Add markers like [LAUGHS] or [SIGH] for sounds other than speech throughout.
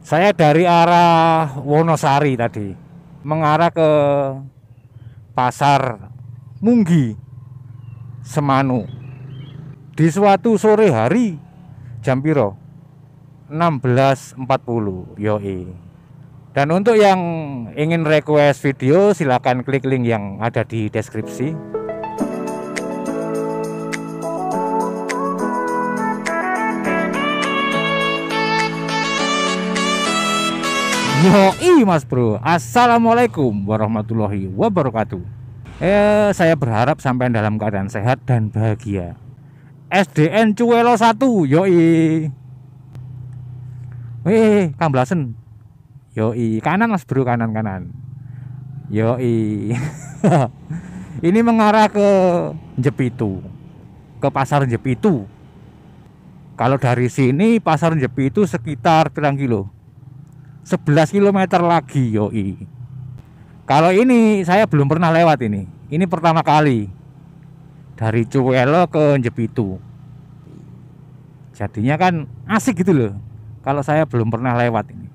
Saya dari arah Wonosari tadi mengarah ke pasar Munggi Semanu. Di suatu sore hari jam piro 16.40 yoi. Dan untuk yang ingin request video silahkan klik link yang ada di deskripsi. Yoi mas bro Assalamualaikum warahmatullahi wabarakatuh eh, Saya berharap sampai dalam keadaan sehat dan bahagia SDN Cuelo 1 Yoi Wih kamblasen Yoi kanan mas bro kanan kanan Yoi [LAUGHS] Ini mengarah ke Jepitu Ke pasar Jepitu Kalau dari sini pasar Jepitu sekitar 3 kilo 11 km lagi yoi kalau ini saya belum pernah lewat ini ini pertama kali dari Cuelo ke Jepitu jadinya kan asik gitu loh kalau saya belum pernah lewat ini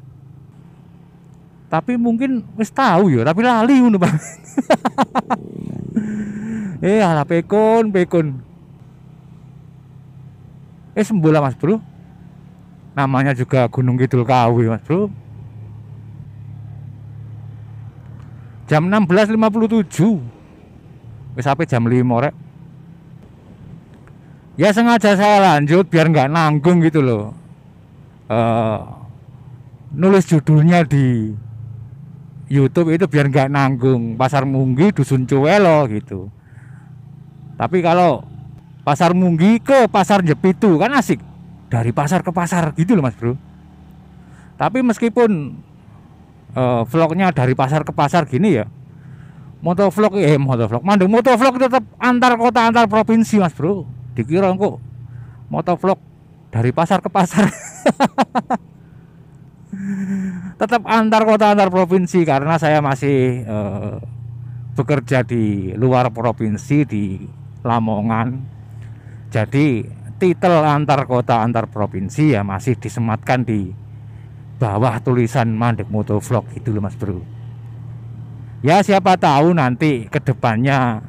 tapi mungkin wis tahu ya tapi lali ngono Bang [LAUGHS] eh ala pekon pekon eh sembuh lah Mas Bro namanya juga Gunung Kidul Kawi Mas Bro jam 16.57 wis sampai jam 5 rek ya sengaja saya lanjut biar nggak nanggung gitu loh uh, nulis judulnya di YouTube itu biar nggak nanggung pasar Munggi dusun Cuwelo gitu tapi kalau pasar Munggi ke pasar Jepitu kan asik dari pasar ke pasar gitu loh mas bro tapi meskipun uh, vlognya dari pasar ke pasar gini ya vlog, eh vlog, mandu motor vlog tetap antar kota antar provinsi mas bro dikira kok vlog dari pasar ke pasar [LAUGHS] tetap antar kota antar provinsi karena saya masih uh, bekerja di luar provinsi di Lamongan jadi titel antar kota antar provinsi ya masih disematkan di bawah tulisan Mandek Motovlog itu loh Mas Bro. Ya siapa tahu nanti kedepannya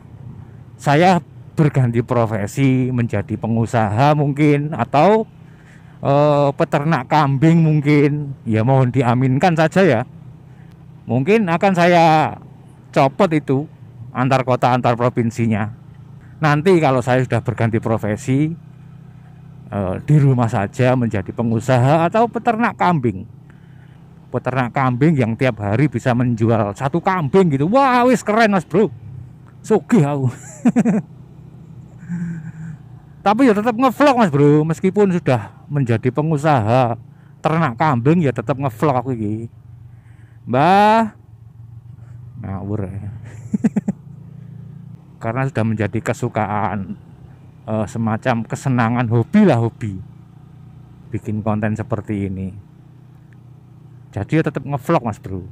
saya berganti profesi menjadi pengusaha mungkin atau e, peternak kambing mungkin ya mohon diaminkan saja ya mungkin akan saya copot itu antar kota antar provinsinya nanti kalau saya sudah berganti profesi e, di rumah saja menjadi pengusaha atau peternak kambing peternak kambing yang tiap hari bisa menjual satu kambing gitu wah wis keren mas bro sugih aku [LAUGHS] tapi ya tetap ngevlog mas bro meskipun sudah menjadi pengusaha ternak kambing ya tetap ngevlog aku ini mbah ngawur ya [LAUGHS] karena sudah menjadi kesukaan eh, semacam kesenangan hobi lah hobi bikin konten seperti ini jadi ya tetap ngevlog mas bro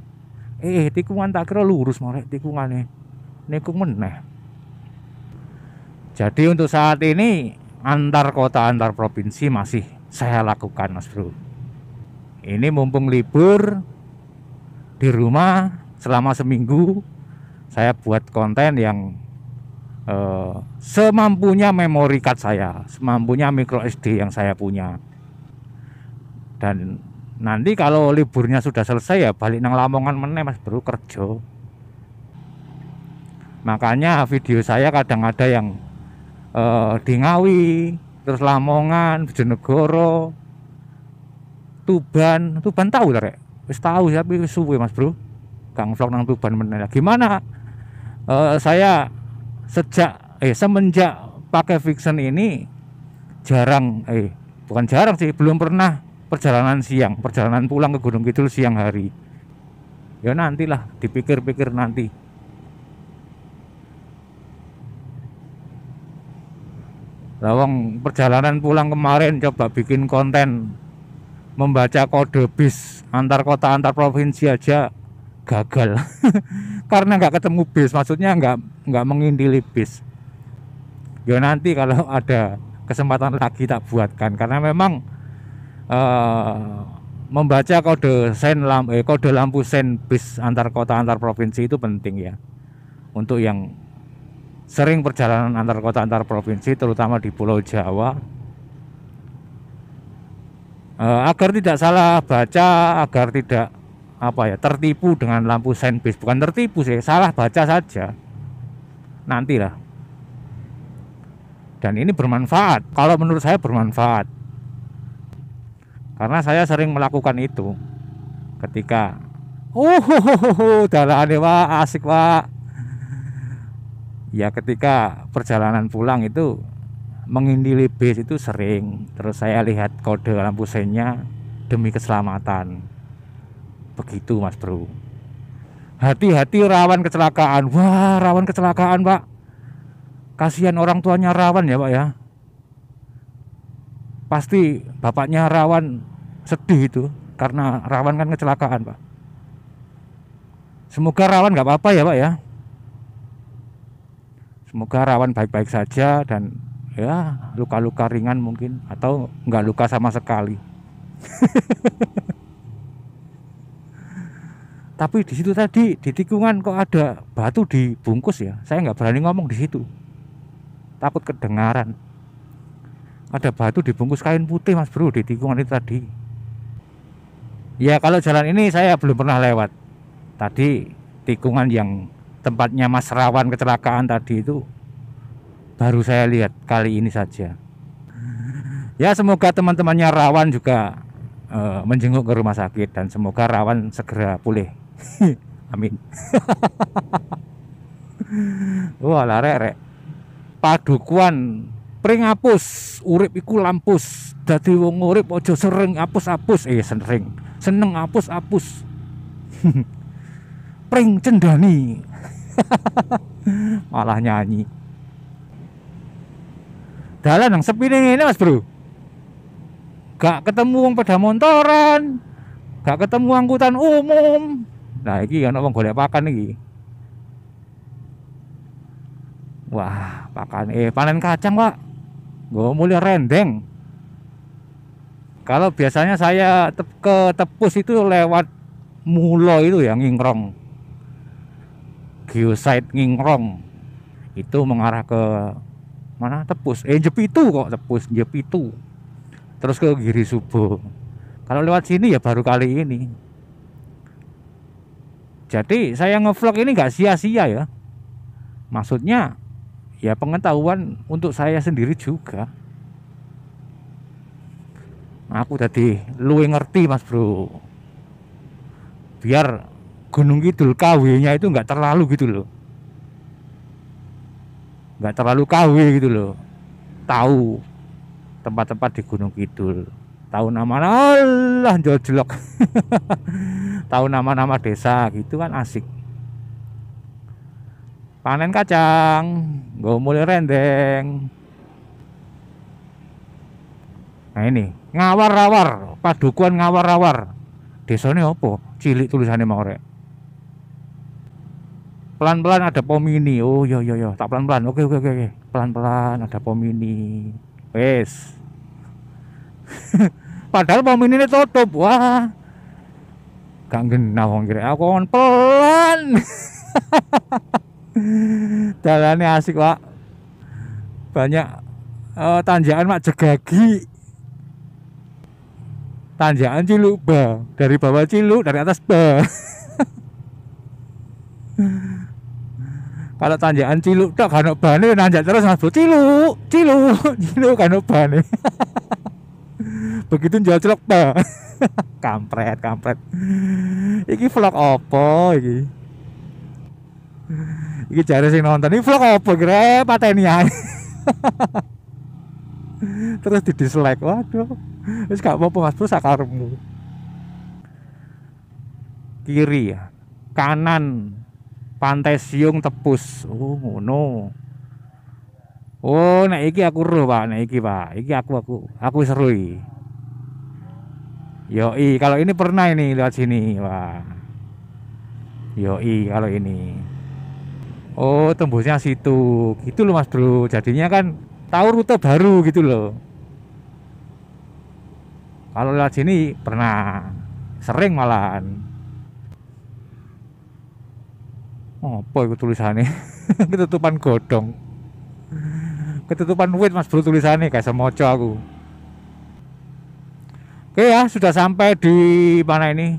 eh, eh tikungan tak kira lurus marek nih, nekung meneh jadi untuk saat ini antar kota antar provinsi masih saya lakukan mas bro ini mumpung libur di rumah selama seminggu saya buat konten yang eh, semampunya memori card saya semampunya micro SD yang saya punya dan nanti kalau liburnya sudah selesai ya balik nang Lamongan meneh Mas Bro kerja makanya video saya kadang ada yang uh, di Ngawi terus Lamongan Bojonegoro Tuban Tuban tahu tak wis tahu tapi suwe Mas Bro Kang vlog nang Tuban meneh gimana Uh, saya sejak eh semenjak pakai fiction ini jarang eh bukan jarang sih belum pernah perjalanan siang, perjalanan pulang ke Gunung Kidul siang hari. Ya nantilah, dipikir-pikir nanti. Lawang perjalanan pulang kemarin coba bikin konten membaca kode bis antar kota antar provinsi aja gagal [LAUGHS] karena nggak ketemu bis maksudnya nggak nggak mengintili bis ya nanti kalau ada kesempatan lagi tak buatkan karena memang uh, membaca kode sen lamp, eh, kode lampu sen bis antar kota antar provinsi itu penting ya untuk yang sering perjalanan antar kota antar provinsi terutama di Pulau Jawa uh, agar tidak salah baca agar tidak apa ya tertipu dengan lampu sen bis bukan tertipu sih salah baca saja nantilah dan ini bermanfaat kalau menurut saya bermanfaat karena saya sering melakukan itu ketika oh darah aneh pak asik pak ya ketika perjalanan pulang itu mengindili bis itu sering terus saya lihat kode lampu senya demi keselamatan begitu mas bro hati-hati rawan kecelakaan wah rawan kecelakaan pak kasihan orang tuanya rawan ya pak ya pasti bapaknya Rawan sedih itu karena Rawan kan kecelakaan pak semoga Rawan nggak apa-apa ya pak ya semoga Rawan baik-baik saja dan ya luka-luka ringan mungkin atau nggak luka sama sekali [LAUGHS] tapi di situ tadi di tikungan kok ada batu dibungkus ya saya nggak berani ngomong di situ takut kedengaran ada batu dibungkus kain putih mas bro di tikungan itu tadi ya kalau jalan ini saya belum pernah lewat tadi tikungan yang tempatnya mas Rawan kecelakaan tadi itu baru saya lihat kali ini saja ya semoga teman-temannya Rawan juga uh, menjenguk ke rumah sakit dan semoga Rawan segera pulih [LAUGHS] amin [LAUGHS] wah lah rek, rek padukuan Pring apus, urip iku lampus. Dadi wong urip aja sering apus-apus, eh sering. Seneng apus-apus. [LAUGHS] Pring cendani. [LAUGHS] Malah nyanyi. Dalan nang sepi ini Mas Bro. Gak ketemu wong pada montoran. Gak ketemu angkutan umum. Nah, iki ana wong golek pakan iki. Wah, pakan eh panen kacang, Pak. Gue mulai rendeng. Kalau biasanya saya te ke tepus itu lewat mulo itu ya ngingrong. Geosite ngingrong. Itu mengarah ke mana tepus. Eh Jepitu kok tepus Jepitu. Terus ke Giri Subuh. Kalau lewat sini ya baru kali ini. Jadi saya ngevlog ini nggak sia-sia ya. Maksudnya ya pengetahuan untuk saya sendiri juga nah, aku tadi lu ngerti mas bro biar Gunung Kidul KW nya itu nggak terlalu gitu loh nggak terlalu KW gitu loh tahu tempat-tempat di Gunung Kidul tahu nama Allah jelek [LAUGHS] tahu nama-nama desa gitu kan asik panen kacang gue mulai rendeng nah ini ngawar rawar, padukuan ngawar rawar desanya apa cilik tulisannya mau rek pelan-pelan ada pom ini oh yo yo yo tak pelan-pelan oke oke oke pelan-pelan ada pom ini wes [LAUGHS] padahal pom ini tutup wah gak genah wong kira aku pelan [LAUGHS] Jalannya asik, Pak. Banyak uh, tanjakan mak jegagi. Tanjakan Ciluk, Ba. Dari bawah Ciluk, dari atas Ba. [LAUGHS] Kalau tanjakan Ciluk tak kano bane nanjak terus Mas Bu. Ciluk, Ciluk, [LAUGHS] Ciluk kano bane. [LAUGHS] Begitu celok ba, kampret, kampret. ini vlog opo iki? Iki jare sing nonton iki vlog apa kira eh, pateni ae. [LAUGHS] Terus di dislike. Waduh. Wis gak apa-apa Mas Bro sakarmu. Kiri ya. Kanan Pantai Siung Tepus. Oh ngono. Oh nek iki aku ruh Pak, nek iki Pak. Iki aku aku aku seru iki. i kalau ini pernah ini lewat sini, yo i kalau ini oh tembusnya situ gitu loh mas bro jadinya kan tahu rute baru gitu loh kalau lewat sini pernah sering malahan oh apa itu tulisannya [LAUGHS] ketutupan godong ketutupan wit mas bro tulisannya kayak semoco aku oke ya sudah sampai di mana ini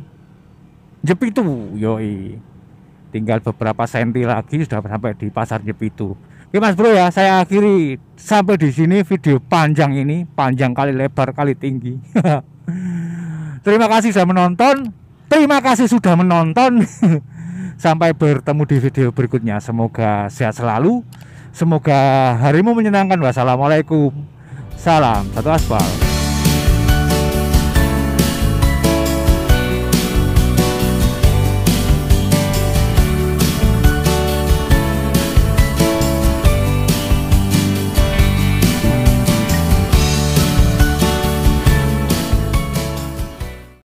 jepitu yoi tinggal beberapa senti lagi sudah sampai di pasar Jepitu oke mas bro ya saya akhiri sampai di sini video panjang ini panjang kali lebar kali tinggi [LAUGHS] terima kasih sudah menonton terima kasih sudah menonton [LAUGHS] sampai bertemu di video berikutnya semoga sehat selalu semoga harimu menyenangkan wassalamualaikum salam satu aspal